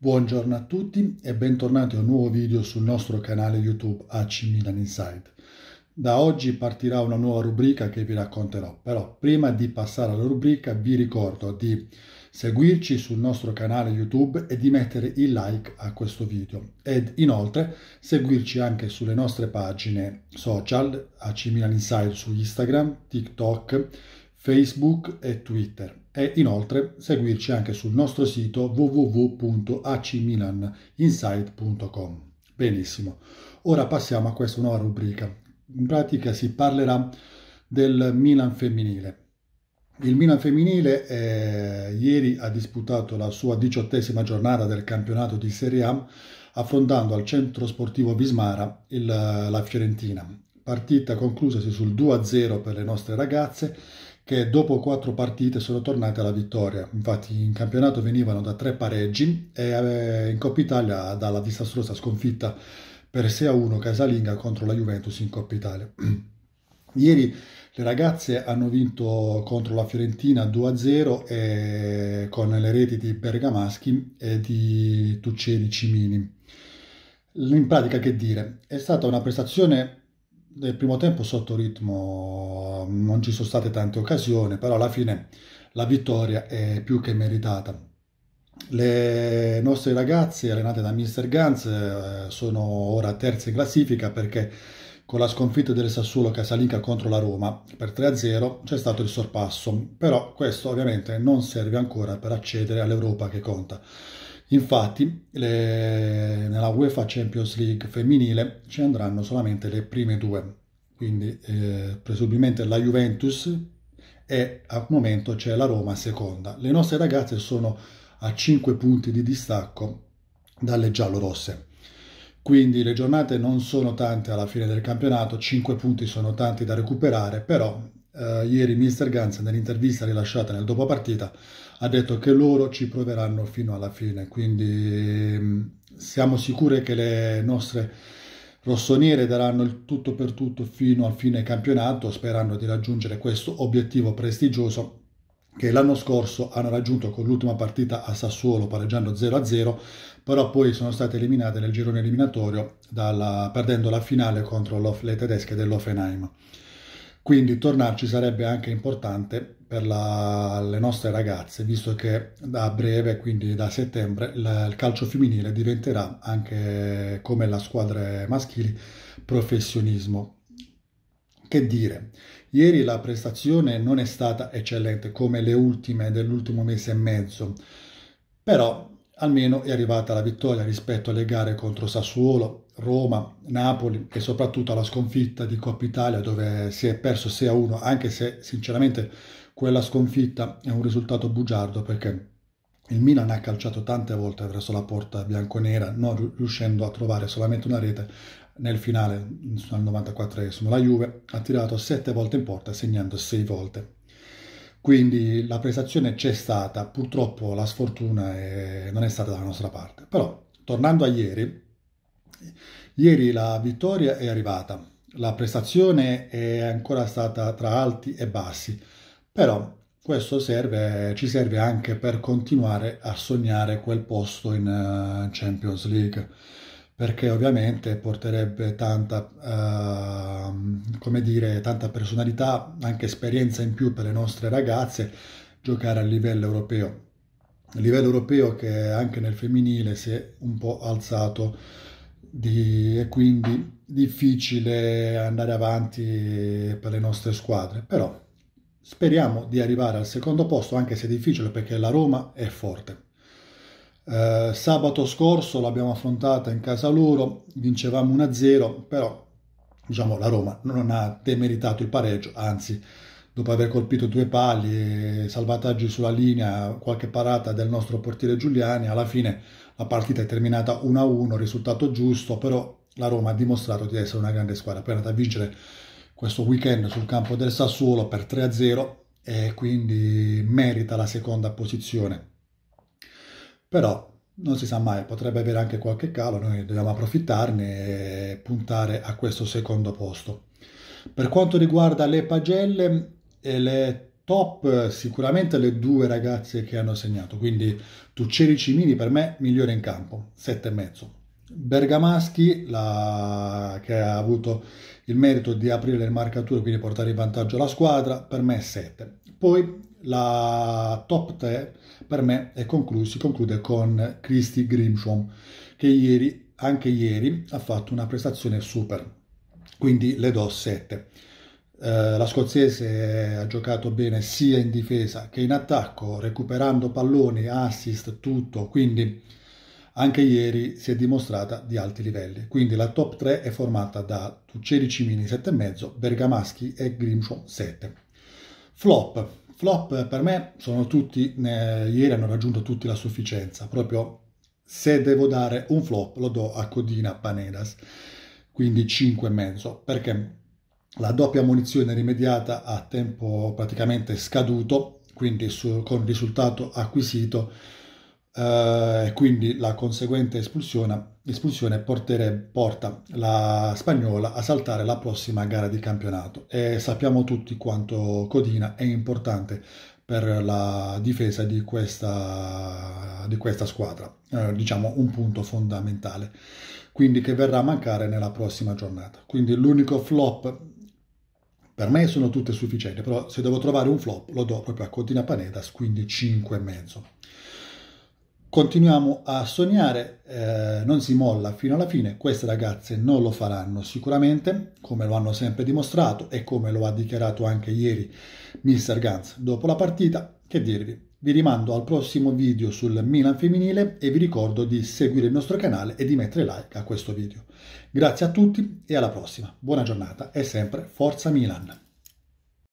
Buongiorno a tutti e bentornati a un nuovo video sul nostro canale YouTube AC Milan Insight. Da oggi partirà una nuova rubrica che vi racconterò, però prima di passare alla rubrica vi ricordo di seguirci sul nostro canale YouTube e di mettere il like a questo video ed inoltre seguirci anche sulle nostre pagine social AC Milan Insight su Instagram, TikTok, Facebook e Twitter e inoltre seguirci anche sul nostro sito www.acmilaninside.com. Benissimo, ora passiamo a questa nuova rubrica. In pratica si parlerà del Milan femminile. Il Milan femminile eh, ieri ha disputato la sua diciottesima giornata del campionato di Serie A affrontando al centro sportivo Bismara la Fiorentina. Partita conclusasi sul 2-0 per le nostre ragazze che dopo quattro partite sono tornate alla vittoria. Infatti in campionato venivano da tre pareggi e eh, in Coppa Italia dalla disastrosa sconfitta per 6-1 casalinga contro la Juventus in Coppa Italia. Ieri le ragazze hanno vinto contro la Fiorentina 2-0 con le reti di Bergamaschi e di Tucceri Cimini. In pratica che dire, è stata una prestazione nel primo tempo sotto ritmo non ci sono state tante occasioni, però alla fine la vittoria è più che meritata. Le nostre ragazze allenate da Mr. Gans eh, sono ora terze in classifica perché con la sconfitta del Sassuolo Casalinca contro la Roma per 3-0 c'è stato il sorpasso, però questo ovviamente non serve ancora per accedere all'Europa che conta. Infatti, le, nella UEFA Champions League femminile ci andranno solamente le prime due, quindi eh, presumibilmente la Juventus e al momento c'è la Roma seconda. Le nostre ragazze sono a 5 punti di distacco dalle giallorosse. Quindi le giornate non sono tante alla fine del campionato, 5 punti sono tanti da recuperare, però eh, ieri Mr. Gans nell'intervista rilasciata nel dopopartita ha detto che loro ci proveranno fino alla fine, quindi mm, siamo sicure che le nostre rossoniere daranno il tutto per tutto fino al fine campionato sperando di raggiungere questo obiettivo prestigioso che l'anno scorso hanno raggiunto con l'ultima partita a Sassuolo pareggiando 0-0, però poi sono state eliminate nel girone eliminatorio dalla, perdendo la finale contro le tedesche dell'Offenheim. Quindi tornarci sarebbe anche importante per la, le nostre ragazze, visto che da breve, quindi da settembre, la, il calcio femminile diventerà anche come la squadra maschili professionismo. Che dire, ieri la prestazione non è stata eccellente come le ultime dell'ultimo mese e mezzo, però almeno è arrivata la vittoria rispetto alle gare contro Sassuolo, Roma, Napoli e soprattutto alla sconfitta di Coppa Italia dove si è perso 6-1, anche se sinceramente quella sconfitta è un risultato bugiardo perché il Milan ha calciato tante volte verso la porta bianconera, non riuscendo a trovare solamente una rete nel finale al 94esimo. La Juve ha tirato 7 volte in porta segnando 6 volte. Quindi la prestazione c'è stata, purtroppo la sfortuna è, non è stata dalla nostra parte. Però, tornando a ieri, ieri la vittoria è arrivata, la prestazione è ancora stata tra alti e bassi, però questo serve, ci serve anche per continuare a sognare quel posto in eh, Champions League perché ovviamente porterebbe tanta, eh, come dire, tanta personalità, anche esperienza in più per le nostre ragazze giocare a livello europeo. A livello europeo che anche nel femminile si è un po' alzato di, e quindi difficile andare avanti per le nostre squadre, però speriamo di arrivare al secondo posto, anche se è difficile perché la Roma è forte. Eh, sabato scorso l'abbiamo affrontata in casa loro, vincevamo 1-0, però diciamo, la Roma non ha demeritato il pareggio, anzi dopo aver colpito due pali, salvataggi sulla linea, qualche parata del nostro portiere Giuliani, alla fine la partita è terminata 1-1, risultato giusto, però la Roma ha dimostrato di essere una grande squadra, poi è andata a vincere questo weekend sul campo del Sassuolo per 3-0 e quindi merita la seconda posizione però non si sa mai, potrebbe avere anche qualche calo, noi dobbiamo approfittarne e puntare a questo secondo posto. Per quanto riguarda le pagelle, eh, le top sicuramente le due ragazze che hanno segnato, quindi Tuccieri Cimini per me migliore in campo, 7,5. Bergamaschi, la... che ha avuto il merito di aprire le marcature, quindi portare in vantaggio la squadra, per me è 7. Poi la top 3 per me conclu- si conclude con Christy Grimshaw che ieri, anche ieri ha fatto una prestazione super, quindi le do 7. Eh, la scozzese ha giocato bene sia in difesa che in attacco, recuperando palloni, assist, tutto, quindi anche ieri si è dimostrata di alti livelli. Quindi la top 3 è formata da Tucceri Cimini 7,5, Bergamaschi e Grimshaw 7. Flop, Flop per me sono tutti, eh, ieri hanno raggiunto tutti la sufficienza, proprio se devo dare un flop lo do a Codina Panedas, quindi 5,5, perché la doppia munizione rimediata a tempo praticamente scaduto, quindi su, con risultato acquisito eh, e quindi la conseguente espulsione, espulsione porta la spagnola a saltare la prossima gara di campionato e sappiamo tutti quanto Codina è importante per la difesa di questa, di questa squadra, eh, diciamo un punto fondamentale, quindi che verrà a mancare nella prossima giornata. Quindi l'unico flop, per me sono tutte sufficienti, però se devo trovare un flop lo do proprio a Codina Panedas, quindi 5,5. Continuiamo a sognare, eh, non si molla fino alla fine, queste ragazze non lo faranno sicuramente, come lo hanno sempre dimostrato e come lo ha dichiarato anche ieri Mr. Gans dopo la partita. Che dirvi? Vi rimando al prossimo video sul Milan femminile e vi ricordo di seguire il nostro canale e di mettere like a questo video. Grazie a tutti e alla prossima. Buona giornata e sempre Forza Milan!